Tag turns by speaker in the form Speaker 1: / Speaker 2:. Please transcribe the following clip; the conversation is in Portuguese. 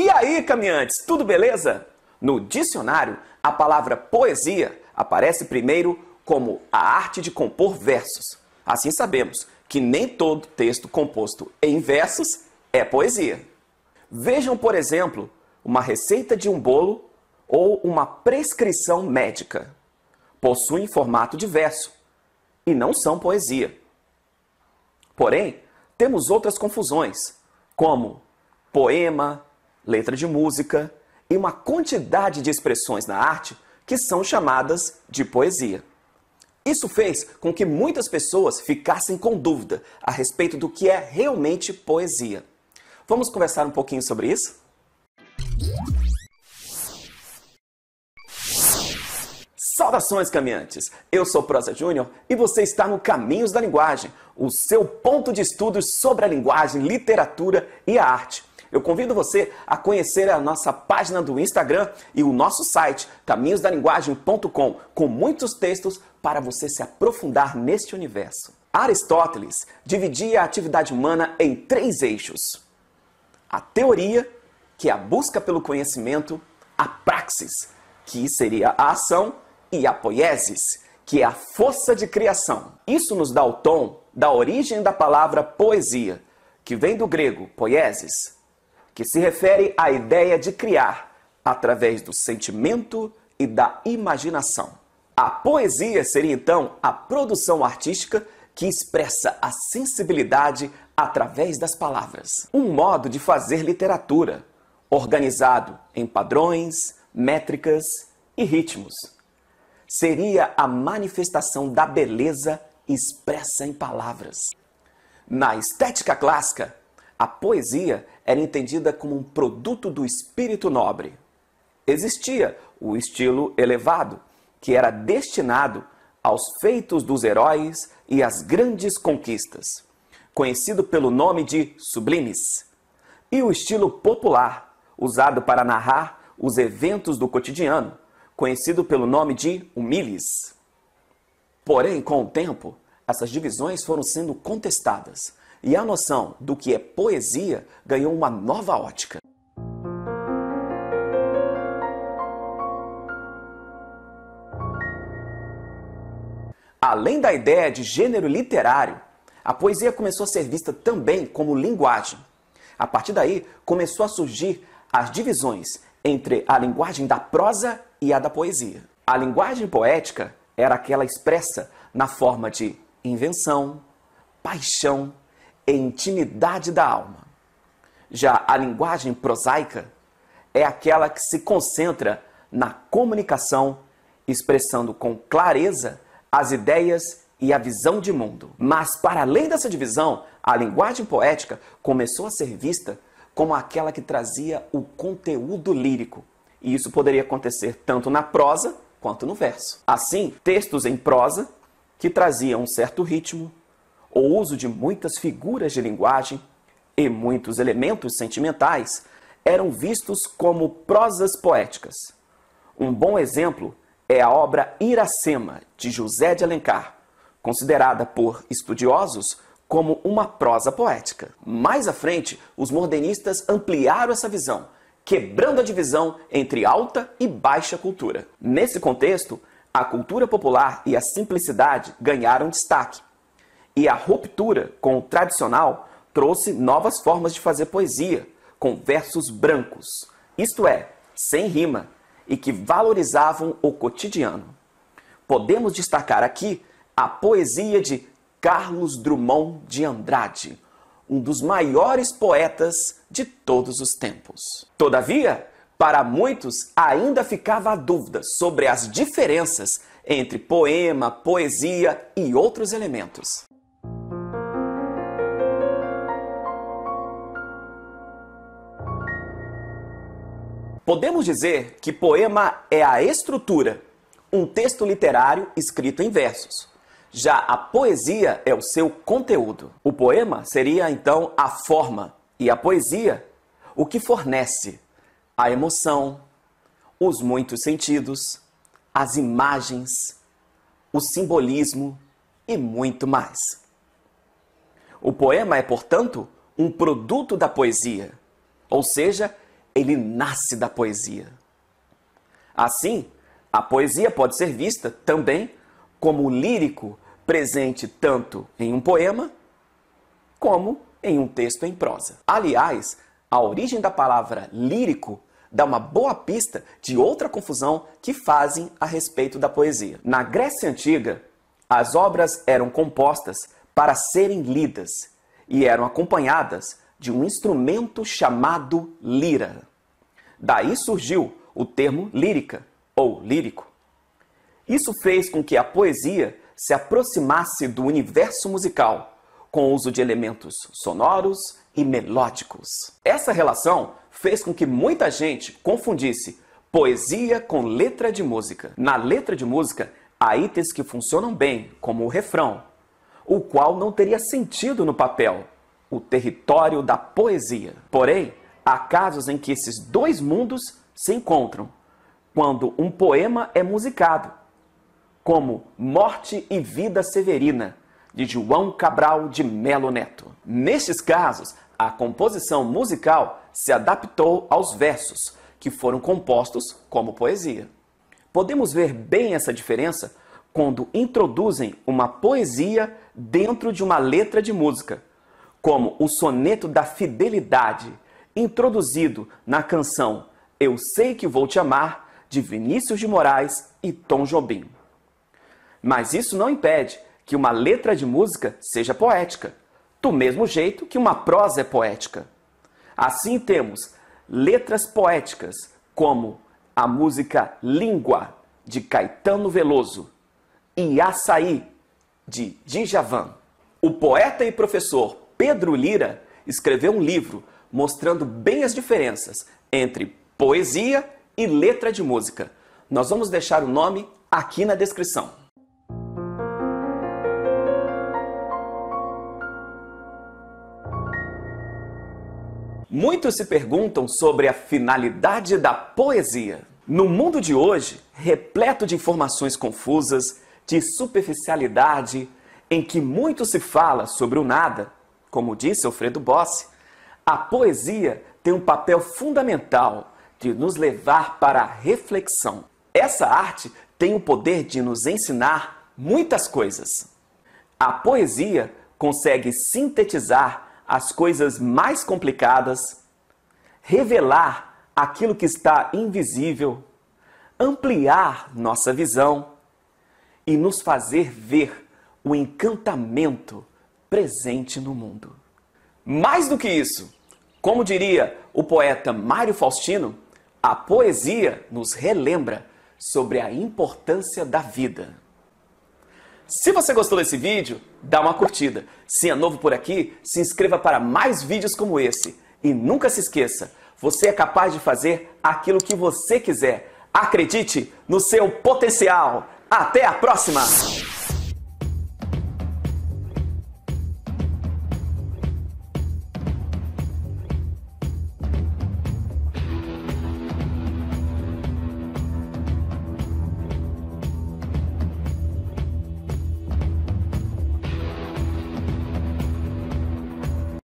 Speaker 1: E aí, caminhantes, tudo beleza? No dicionário, a palavra poesia aparece primeiro como a arte de compor versos. Assim sabemos que nem todo texto composto em versos é poesia. Vejam, por exemplo, uma receita de um bolo ou uma prescrição médica. Possuem formato de verso e não são poesia. Porém, temos outras confusões, como poema, letra de música e uma quantidade de expressões na arte que são chamadas de poesia. Isso fez com que muitas pessoas ficassem com dúvida a respeito do que é realmente poesia. Vamos conversar um pouquinho sobre isso? Saudações, caminhantes! Eu sou Prosa Júnior e você está no Caminhos da Linguagem, o seu ponto de estudo sobre a linguagem, literatura e a arte. Eu convido você a conhecer a nossa página do Instagram e o nosso site caminhosdalinguagem.com com muitos textos para você se aprofundar neste universo. Aristóteles dividia a atividade humana em três eixos: a teoria, que é a busca pelo conhecimento, a praxis, que seria a ação, e a poiesis, que é a força de criação. Isso nos dá o tom da origem da palavra poesia, que vem do grego poiesis, que se refere à ideia de criar através do sentimento e da imaginação. A poesia seria então a produção artística que expressa a sensibilidade através das palavras. Um modo de fazer literatura, organizado em padrões, métricas e ritmos. Seria a manifestação da beleza expressa em palavras. Na estética clássica, a poesia era entendida como um produto do espírito nobre. Existia o estilo elevado, que era destinado aos feitos dos heróis e às grandes conquistas, conhecido pelo nome de sublimes, e o estilo popular, usado para narrar os eventos do cotidiano, conhecido pelo nome de humilis. Porém, com o tempo, essas divisões foram sendo contestadas e a noção do que é poesia ganhou uma nova ótica. Além da ideia de gênero literário, a poesia começou a ser vista também como linguagem. A partir daí, começou a surgir as divisões entre a linguagem da prosa e a da poesia. A linguagem poética era aquela expressa na forma de invenção, paixão, intimidade da alma. Já a linguagem prosaica é aquela que se concentra na comunicação, expressando com clareza as ideias e a visão de mundo. Mas, para além dessa divisão, a linguagem poética começou a ser vista como aquela que trazia o conteúdo lírico. E isso poderia acontecer tanto na prosa quanto no verso. Assim, textos em prosa que traziam um certo ritmo, o uso de muitas figuras de linguagem e muitos elementos sentimentais eram vistos como prosas poéticas. Um bom exemplo é a obra Iracema, de José de Alencar, considerada por estudiosos como uma prosa poética. Mais à frente, os modernistas ampliaram essa visão, quebrando a divisão entre alta e baixa cultura. Nesse contexto, a cultura popular e a simplicidade ganharam destaque, e a ruptura com o tradicional trouxe novas formas de fazer poesia, com versos brancos, isto é, sem rima, e que valorizavam o cotidiano. Podemos destacar aqui a poesia de Carlos Drummond de Andrade, um dos maiores poetas de todos os tempos. Todavia, para muitos ainda ficava a dúvida sobre as diferenças entre poema, poesia e outros elementos. Podemos dizer que poema é a estrutura, um texto literário escrito em versos. Já a poesia é o seu conteúdo. O poema seria então a forma e a poesia o que fornece a emoção, os muitos sentidos, as imagens, o simbolismo e muito mais. O poema é, portanto, um produto da poesia, ou seja, ele nasce da poesia. Assim, a poesia pode ser vista também como lírico presente tanto em um poema como em um texto em prosa. Aliás, a origem da palavra lírico dá uma boa pista de outra confusão que fazem a respeito da poesia. Na Grécia Antiga, as obras eram compostas para serem lidas e eram acompanhadas de um instrumento chamado lira. Daí surgiu o termo lírica ou lírico. Isso fez com que a poesia se aproximasse do universo musical, com o uso de elementos sonoros e melódicos. Essa relação fez com que muita gente confundisse poesia com letra de música. Na letra de música, há itens que funcionam bem, como o refrão, o qual não teria sentido no papel, o território da poesia. Porém, Há casos em que esses dois mundos se encontram, quando um poema é musicado, como Morte e Vida Severina, de João Cabral de Melo Neto. Nestes casos, a composição musical se adaptou aos versos, que foram compostos como poesia. Podemos ver bem essa diferença quando introduzem uma poesia dentro de uma letra de música, como o soneto da fidelidade introduzido na canção Eu Sei Que Vou Te Amar, de Vinícius de Moraes e Tom Jobim. Mas isso não impede que uma letra de música seja poética, do mesmo jeito que uma prosa é poética. Assim temos letras poéticas, como a música Língua, de Caetano Veloso, e Açaí, de Djavan. O poeta e professor Pedro Lira escreveu um livro mostrando bem as diferenças entre poesia e letra de música. Nós vamos deixar o nome aqui na descrição. Muitos se perguntam sobre a finalidade da poesia. No mundo de hoje, repleto de informações confusas, de superficialidade, em que muito se fala sobre o nada, como disse Alfredo Bossi, a poesia tem um papel fundamental de nos levar para a reflexão. Essa arte tem o poder de nos ensinar muitas coisas. A poesia consegue sintetizar as coisas mais complicadas, revelar aquilo que está invisível, ampliar nossa visão e nos fazer ver o encantamento presente no mundo. Mais do que isso, como diria o poeta Mário Faustino, a poesia nos relembra sobre a importância da vida. Se você gostou desse vídeo, dá uma curtida. Se é novo por aqui, se inscreva para mais vídeos como esse. E nunca se esqueça, você é capaz de fazer aquilo que você quiser. Acredite no seu potencial. Até a próxima!